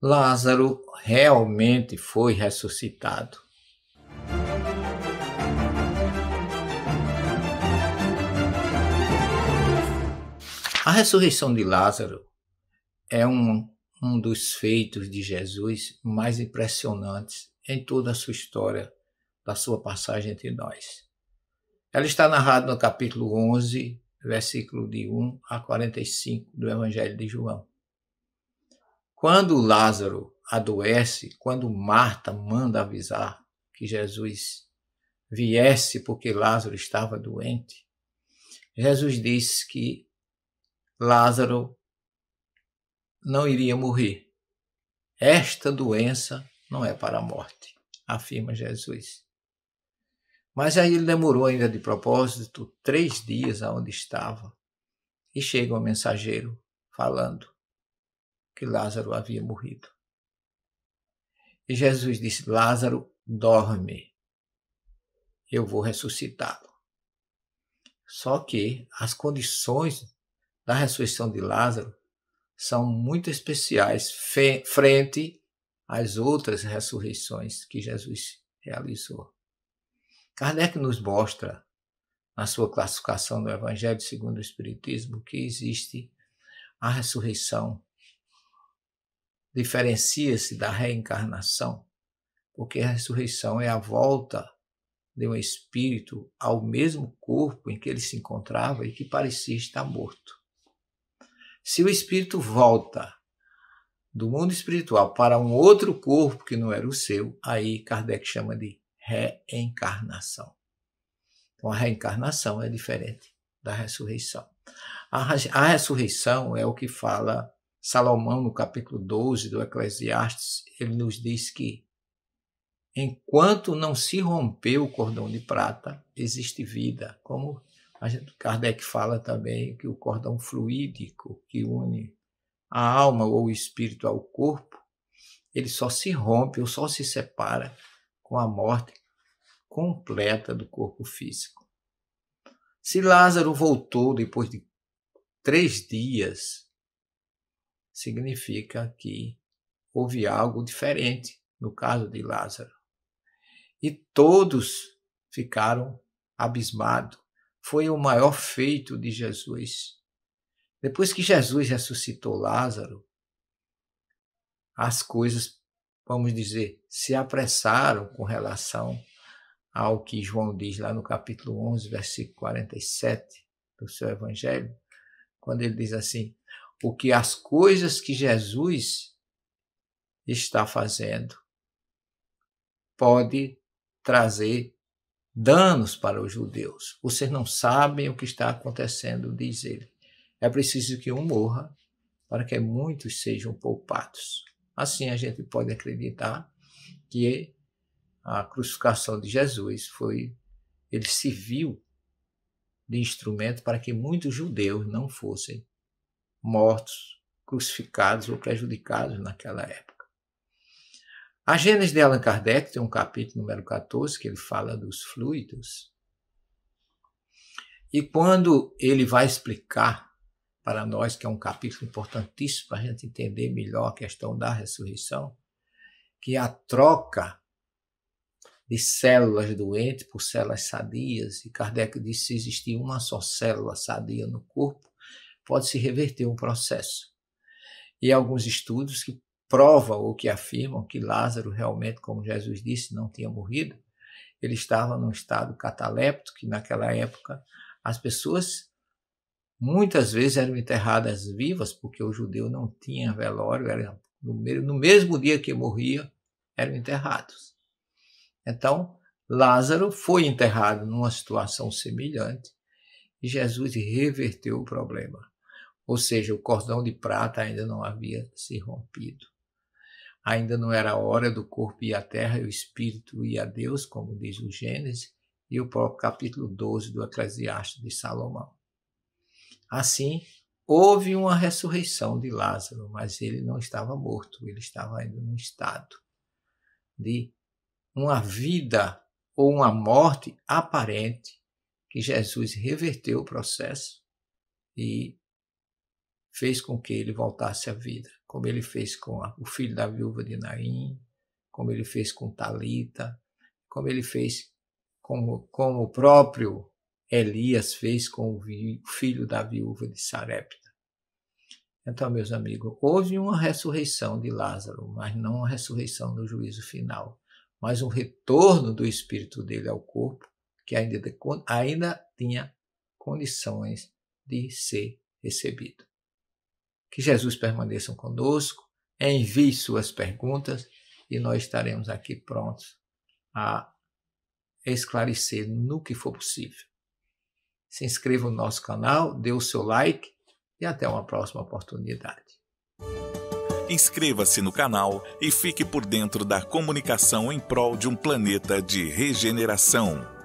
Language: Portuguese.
Lázaro realmente foi ressuscitado. A ressurreição de Lázaro é um, um dos feitos de Jesus mais impressionantes em toda a sua história, da sua passagem entre nós. Ela está narrada no capítulo 11, versículo de 1 a 45 do Evangelho de João. Quando Lázaro adoece, quando Marta manda avisar que Jesus viesse porque Lázaro estava doente, Jesus disse que Lázaro não iria morrer. Esta doença não é para a morte, afirma Jesus. Mas aí ele demorou ainda de propósito três dias aonde estava e chega um mensageiro falando: que Lázaro havia morrido. E Jesus disse: Lázaro, dorme. Eu vou ressuscitá-lo. Só que as condições da ressurreição de Lázaro são muito especiais frente às outras ressurreições que Jesus realizou. Kardec nos mostra, na sua classificação do Evangelho segundo o Espiritismo, que existe a ressurreição diferencia-se da reencarnação, porque a ressurreição é a volta de um espírito ao mesmo corpo em que ele se encontrava e que parecia estar morto. Se o espírito volta do mundo espiritual para um outro corpo que não era o seu, aí Kardec chama de reencarnação. Então a reencarnação é diferente da ressurreição. A, a ressurreição é o que fala Salomão, no capítulo 12 do Eclesiastes, ele nos diz que enquanto não se rompeu o cordão de prata, existe vida. Como a gente, Kardec fala também que o cordão fluídico que une a alma ou o espírito ao corpo, ele só se rompe ou só se separa com a morte completa do corpo físico. Se Lázaro voltou depois de três dias significa que houve algo diferente no caso de Lázaro. E todos ficaram abismados. Foi o maior feito de Jesus. Depois que Jesus ressuscitou Lázaro, as coisas, vamos dizer, se apressaram com relação ao que João diz lá no capítulo 11, versículo 47 do seu evangelho, quando ele diz assim: porque as coisas que Jesus está fazendo pode trazer danos para os judeus. Vocês não sabem o que está acontecendo, diz ele. É preciso que um morra para que muitos sejam poupados. Assim a gente pode acreditar que a crucificação de Jesus foi ele se viu de instrumento para que muitos judeus não fossem mortos, crucificados ou prejudicados naquela época. A Gênesis de Allan Kardec tem um capítulo número 14 que ele fala dos fluidos. E quando ele vai explicar para nós, que é um capítulo importantíssimo para a gente entender melhor a questão da ressurreição, que a troca de células doentes por células sadias, e Kardec disse que se existia uma só célula sadia no corpo, pode-se reverter um processo. E alguns estudos que provam ou que afirmam que Lázaro realmente, como Jesus disse, não tinha morrido, ele estava num estado cataléptico, que naquela época as pessoas muitas vezes eram enterradas vivas, porque o judeu não tinha velório, era no mesmo dia que morria, eram enterrados. Então, Lázaro foi enterrado numa situação semelhante e Jesus reverteu o problema ou seja, o cordão de prata ainda não havia se rompido. Ainda não era a hora do corpo e a terra, e o espírito e a Deus, como diz o Gênesis e o próprio capítulo 12 do Eclesiastes de Salomão. Assim, houve uma ressurreição de Lázaro, mas ele não estava morto, ele estava ainda num estado de uma vida ou uma morte aparente que Jesus reverteu o processo e fez com que ele voltasse à vida, como ele fez com a, o filho da viúva de Naim, como ele fez com Talita, como ele fez como, o próprio Elias fez com o vi, filho da viúva de Sarepta. Então, meus amigos, houve uma ressurreição de Lázaro, mas não uma ressurreição no juízo final, mas um retorno do espírito dele ao corpo, que ainda, ainda tinha condições de ser recebido. Que Jesus permaneça conosco, envie suas perguntas e nós estaremos aqui prontos a esclarecer no que for possível. Se inscreva no nosso canal, dê o seu like e até uma próxima oportunidade. Inscreva-se no canal e fique por dentro da comunicação em prol de um planeta de regeneração.